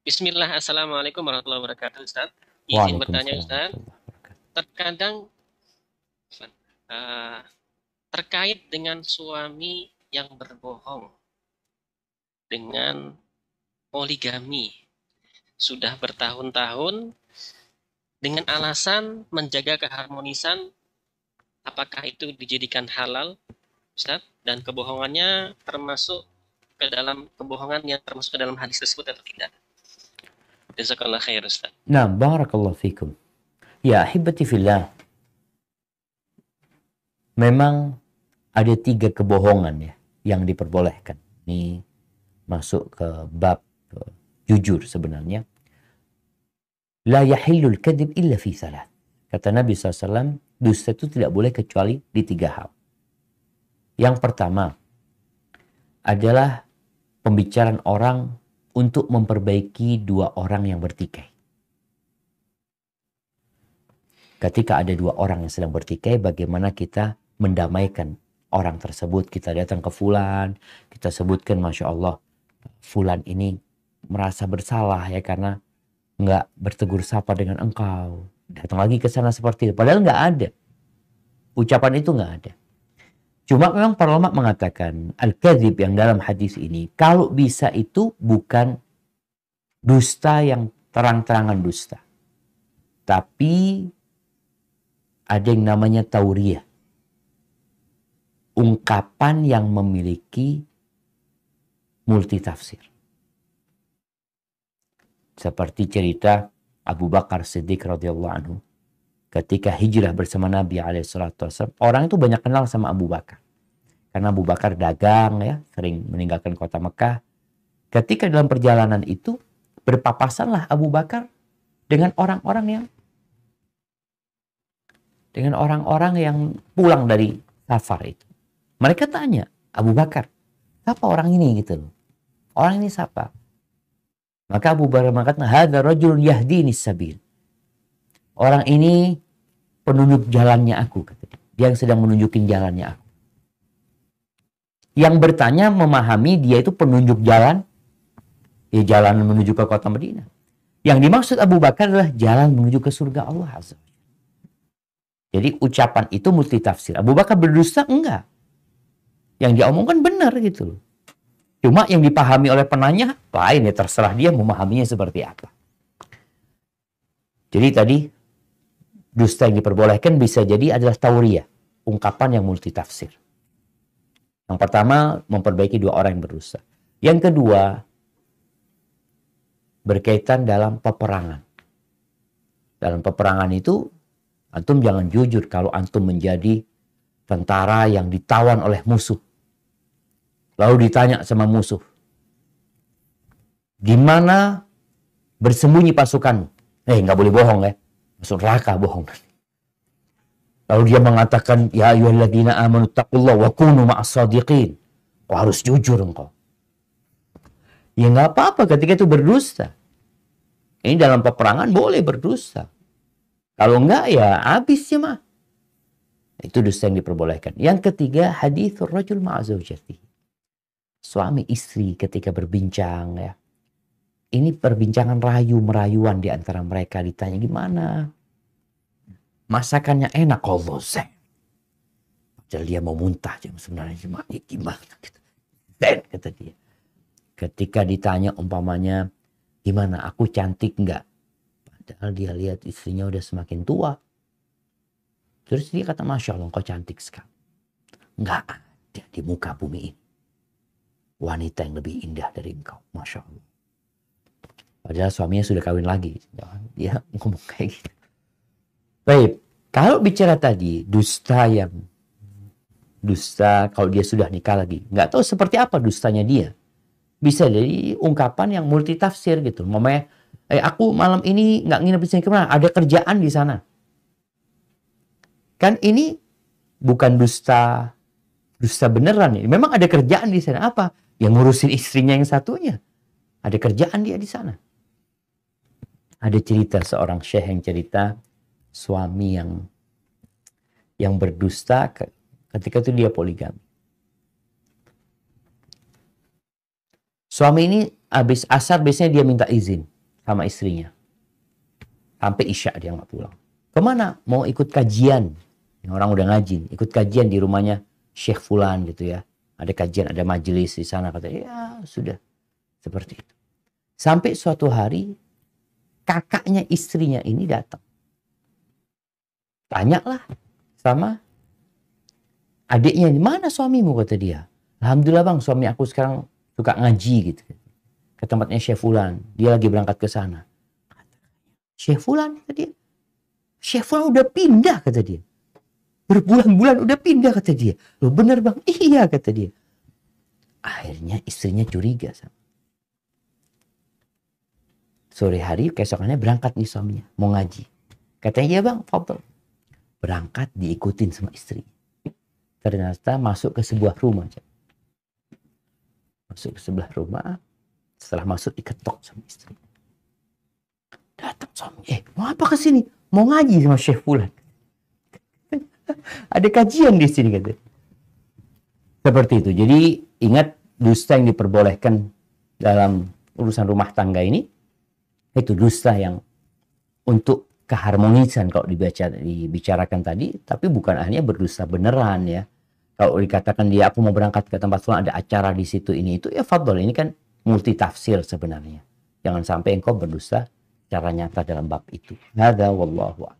Bismillah, Assalamualaikum warahmatullahi wabarakatuh, Ustaz. Izin bertanya, Ustaz. Terkadang uh, terkait dengan suami yang berbohong dengan poligami sudah bertahun-tahun dengan alasan menjaga keharmonisan apakah itu dijadikan halal Ustaz dan kebohongannya termasuk ke dalam kebohongan yang termasuk ke dalam hadis tersebut atau tidak Jazakallah khair Ustaz. Nah, barakallah fikum. Ya, ahibati fillah. Memang ada tiga kebohongan ya yang diperbolehkan. Ini masuk ke bab ke, eh, jujur sebenarnya. La yahillul kadib illa fi salat. Kata Nabi SAW, dusta itu tidak boleh kecuali di tiga hal. Yang pertama adalah pembicaraan orang untuk memperbaiki dua orang yang bertikai. Ketika ada dua orang yang sedang bertikai, bagaimana kita mendamaikan orang tersebut? Kita datang ke Fulan, kita sebutkan, masya Allah, Fulan ini merasa bersalah ya karena nggak bertegur sapa dengan engkau. Datang lagi ke sana seperti itu. Padahal nggak ada. Ucapan itu nggak ada. Cuma memang para ulama mengatakan al-kadzib yang dalam hadis ini kalau bisa itu bukan dusta yang terang-terangan dusta. Tapi ada yang namanya tauriah. Ungkapan yang memiliki multi tafsir. Seperti cerita Abu Bakar Siddiq radhiyallahu anhu ketika hijrah bersama Nabi Alaihissalam orang itu banyak kenal sama Abu Bakar karena Abu Bakar dagang ya sering meninggalkan kota Mekah ketika dalam perjalanan itu berpapasanlah Abu Bakar dengan orang-orang yang dengan orang-orang yang pulang dari safar itu mereka tanya Abu Bakar siapa orang ini gitu orang ini siapa maka Abu Bakar mengatakan hadza rajulun yahdini sabil Orang ini penunjuk jalannya aku. Dia yang sedang menunjukin jalannya aku. Yang bertanya memahami dia itu penunjuk jalan. Ya jalan menuju ke kota Madinah. Yang dimaksud Abu Bakar adalah jalan menuju ke surga Allah Jadi ucapan itu multi tafsir. Abu Bakar berdusta? Enggak. Yang dia omongkan benar gitu loh. Cuma yang dipahami oleh penanya lain ya terserah dia memahaminya seperti apa. Jadi tadi dusta yang diperbolehkan bisa jadi adalah tauriah, ungkapan yang multitafsir. Yang pertama, memperbaiki dua orang yang berdusta. Yang kedua, berkaitan dalam peperangan. Dalam peperangan itu, antum jangan jujur kalau antum menjadi tentara yang ditawan oleh musuh. Lalu ditanya sama musuh, di mana bersembunyi pasukanmu? Eh, nggak boleh bohong ya. Masuk neraka bohong. Lalu dia mengatakan, Ya ayuhalladina amanu taqullah wa kunu ma'asadiqin. Kau harus jujur engkau. Ya nggak apa-apa ketika itu berdusta. Ini dalam peperangan boleh berdusta. Kalau enggak ya habis ya mah. Itu dusta yang diperbolehkan. Yang ketiga, hadithur rajul ma'azawjati. Suami istri ketika berbincang ya ini perbincangan rayu merayuan di antara mereka ditanya gimana masakannya enak Allah Zain padahal dia mau muntah sebenarnya cuma ya gimana gitu kata dia ketika ditanya umpamanya gimana aku cantik nggak padahal dia lihat istrinya udah semakin tua terus dia kata masya Allah kau cantik sekali nggak ada di muka bumi ini wanita yang lebih indah dari engkau masya Allah Padahal suaminya sudah kawin lagi. Ya, dia ngomong kayak gitu. Baik, kalau bicara tadi dusta yang dusta kalau dia sudah nikah lagi. Nggak tahu seperti apa dustanya dia. Bisa jadi ungkapan yang multitafsir gitu. Mamanya, eh aku malam ini nggak nginep di sini kemana, ada kerjaan di sana. Kan ini bukan dusta dusta beneran Ini. Ya. Memang ada kerjaan di sana apa? Yang ngurusin istrinya yang satunya. Ada kerjaan dia di sana ada cerita seorang syekh yang cerita suami yang yang berdusta ketika itu dia poligami. Suami ini habis asar biasanya dia minta izin sama istrinya. Sampai isya dia nggak pulang. Kemana? Mau ikut kajian. Orang udah ngaji, ikut kajian di rumahnya Syekh Fulan gitu ya. Ada kajian, ada majelis di sana. Kata, ya sudah. Seperti itu. Sampai suatu hari kakaknya istrinya ini datang. Tanyalah sama adiknya, di mana suamimu kata dia. Alhamdulillah bang, suami aku sekarang suka ngaji gitu. Ke tempatnya Syekh Fulan, dia lagi berangkat ke sana. Syekh Fulan kata dia. Syekh Fulan udah pindah kata dia. Berbulan-bulan udah pindah kata dia. Lo bener bang? Iya kata dia. Akhirnya istrinya curiga sama Sore hari keesokannya berangkat nih suaminya mau ngaji. Katanya iya bang, foto Berangkat diikutin sama istri. Ternyata masuk ke sebuah rumah. Masuk ke sebelah rumah. Setelah masuk diketok sama istri. Datang suami, eh mau apa ke sini? Mau ngaji sama Syekh Fulan. Ada kajian di sini katanya. Seperti itu. Jadi ingat dusta yang diperbolehkan dalam urusan rumah tangga ini itu dusta yang untuk keharmonisan kalau dibaca dibicarakan tadi tapi bukan hanya berdusta beneran ya kalau dikatakan dia aku mau berangkat ke tempat fulan ada acara di situ ini itu ya fadl ini kan multi tafsir sebenarnya jangan sampai engkau berdusta cara nyata dalam bab itu nada wallahu